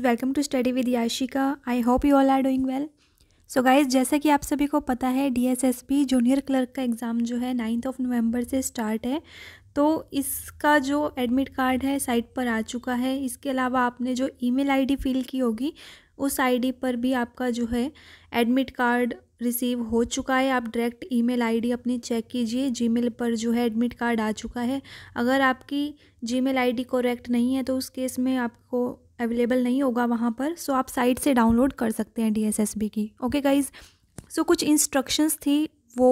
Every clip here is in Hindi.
welcome to study with Yashika I hope you all are doing well so guys जैसा कि आप सभी को पता है पी जूनियर क्लर्क का एग्ज़ाम जो है नाइन्थ ऑफ नवंबर से स्टार्ट है तो इसका जो एडमिट कार्ड है साइट पर आ चुका है इसके अलावा आपने जो ईमेल आईडी फिल की होगी उस आईडी पर भी आपका जो है एडमिट कार्ड रिसीव हो चुका है आप डायरेक्ट ईमेल आईडी अपनी चेक कीजिए जीमेल पर जो है एडमिट कार्ड आ चुका है अगर आपकी जीमेल आईडी करेक्ट नहीं है तो उस केस में आपको अवेलेबल नहीं होगा वहाँ पर सो आप साइट से डाउनलोड कर सकते हैं डी की ओके गाइज़ सो कुछ इंस्ट्रक्शंस थी वो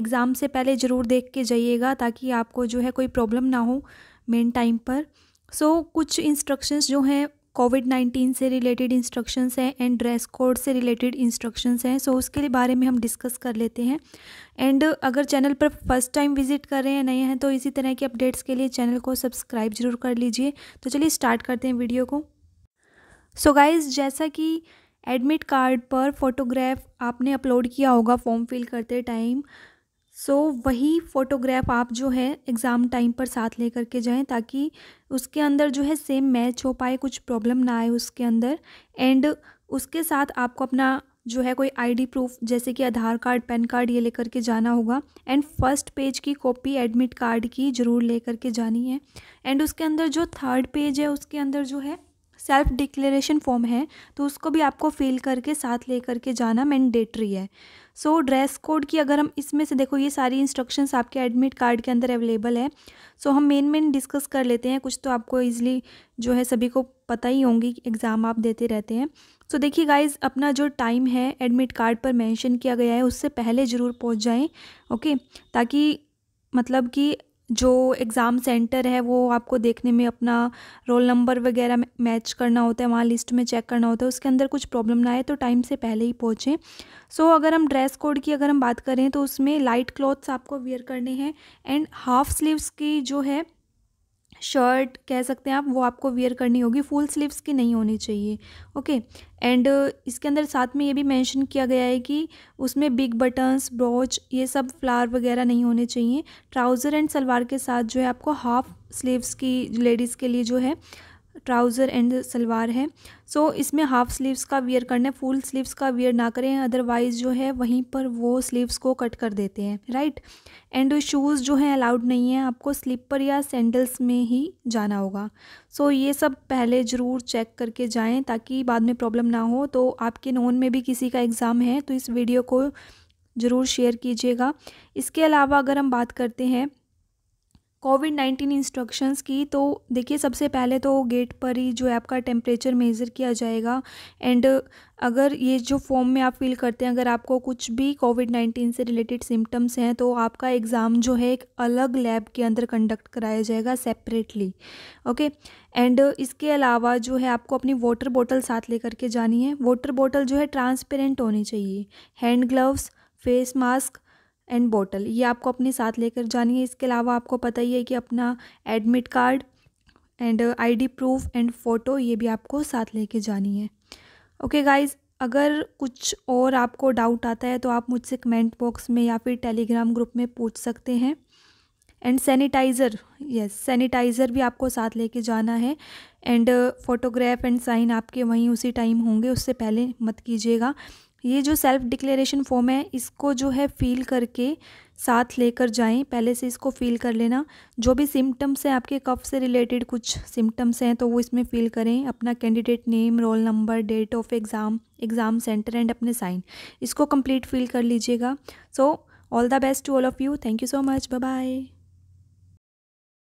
एग्ज़ाम से पहले ज़रूर देख के जाइएगा ताकि आपको जो है कोई प्रॉब्लम ना हो मेन टाइम पर सो so, कुछ इंस्ट्रक्शंस जो हैं कोविड नाइन्टीन से रिलेटेड इंस्ट्रक्शंस हैं एंड ड्रेस कोड से रिलेटेड इंस्ट्रक्शंस हैं सो उसके बारे में हम डिस्कस कर लेते हैं एंड अगर चैनल पर फर्स्ट टाइम विजिट कर रहे हैं नए हैं तो इसी तरह की अपडेट्स के लिए चैनल को सब्सक्राइब जरूर कर लीजिए तो चलिए स्टार्ट करते हैं वीडियो को सो गाइज जैसा कि एडमिट कार्ड पर फोटोग्राफ आपने अपलोड किया होगा फॉर्म फिल करते टाइम सो so, वही फ़ोटोग्राफ आप जो है एग्ज़ाम टाइम पर साथ लेकर के जाएं ताकि उसके अंदर जो है सेम मैच हो पाए कुछ प्रॉब्लम ना आए उसके अंदर एंड उसके साथ आपको अपना जो है कोई आईडी प्रूफ जैसे कि आधार कार्ड पैन कार्ड ये लेकर के जाना होगा एंड फर्स्ट पेज की कॉपी एडमिट कार्ड की ज़रूर लेकर के जानी है एंड उसके अंदर जो थर्ड पेज है उसके अंदर जो है सेल्फ डिक्लेरेशन फॉर्म है तो उसको भी आपको फिल करके साथ ले करके जाना मैंडेटरी है सो ड्रेस कोड की अगर हम इसमें से देखो ये सारी इंस्ट्रक्शंस आपके एडमिट कार्ड के अंदर अवेलेबल है सो so, हम मेन मेन डिस्कस कर लेते हैं कुछ तो आपको ईजिली जो है सभी को पता ही होंगी एग्ज़ाम आप देते रहते हैं सो so, देखिए गाइज अपना जो टाइम है एडमिट कार्ड पर मैंशन किया गया है उससे पहले ज़रूर पहुँच जाएँ ओके ताकि मतलब कि जो एग्ज़ाम सेंटर है वो आपको देखने में अपना रोल नंबर वगैरह मैच करना होता है वहाँ लिस्ट में चेक करना होता है उसके अंदर कुछ प्रॉब्लम ना आए तो टाइम से पहले ही पहुँचें सो so, अगर हम ड्रेस कोड की अगर हम बात करें तो उसमें लाइट क्लॉथ्स आपको वेयर करने हैं एंड हाफ स्लीव्स की जो है शर्ट कह सकते हैं आप वो आपको वेयर करनी होगी फुल स्लीव्स की नहीं होनी चाहिए ओके एंड uh, इसके अंदर साथ में ये भी मेंशन किया गया है कि उसमें बिग बटन्स ब्रोच ये सब फ्लावर वगैरह नहीं होने चाहिए ट्राउज़र एंड सलवार के साथ जो है आपको हाफ स्लीव्स की लेडीज़ के लिए जो है ट्राउज़र एंड सलवार है सो so, इसमें हाफ़ स्लीव्स का वियर करना है फुल स्लीव्स का वियर ना करें अदरवाइज़ जो है वहीं पर वो स्लीव्स को कट कर देते हैं राइट एंड शूज़ जो हैं अलाउड नहीं है आपको स्लीपर या सैंडल्स में ही जाना होगा सो so, ये सब पहले ज़रूर चेक करके जाएँ ताकि बाद में प्रॉब्लम ना हो तो आपके नॉन में भी किसी का एग्ज़ाम है तो इस वीडियो को ज़रूर शेयर कीजिएगा इसके अलावा अगर हम बात करते हैं कोविड नाइन्टीन इंस्ट्रक्शंस की तो देखिए सबसे पहले तो गेट पर ही जो है आपका टेम्परेचर मेज़र किया जाएगा एंड अगर ये जो फॉर्म में आप फिल करते हैं अगर आपको कुछ भी कोविड नाइन्टीन से रिलेटेड सिम्टम्स हैं तो आपका एग्ज़ाम जो है एक अलग लैब के अंदर कंडक्ट कराया जाएगा सेपरेटली ओके एंड इसके अलावा जो है आपको अपनी वाटर बॉटल साथ लेकर के जानी है वाटर बॉटल जो है ट्रांसपेरेंट होनी चाहिए hand gloves face mask and bottle ये आपको अपने साथ लेकर जानी है इसके अलावा आपको पता ही है कि अपना admit card and ID proof and photo ये भी आपको साथ लेके जानी है ओके okay गाइज़ अगर कुछ और आपको डाउट आता है तो आप मुझसे कमेंट बॉक्स में या फिर टेलीग्राम ग्रुप में पूछ सकते हैं एंड सैनिटाइज़र यस सैनिटाइज़र भी आपको साथ लेके जाना है एंड फ़ोटोग्राफ एंड साइन आपके वहीं उसी टाइम होंगे उससे पहले मत कीजिएगा ये जो सेल्फ डिक्लेरेशन फॉर्म है इसको जो है फ़ील करके साथ लेकर जाएं पहले से इसको फ़ील कर लेना जो भी सिम्टम्स हैं आपके कफ से रिलेटेड कुछ सिम्टम्स हैं तो वो इसमें फ़ील करें अपना candidate name roll number date of exam exam centre and अपने साइन इसको कंप्लीट फ़ील कर लीजिएगा so all the best to all of you thank you so much bye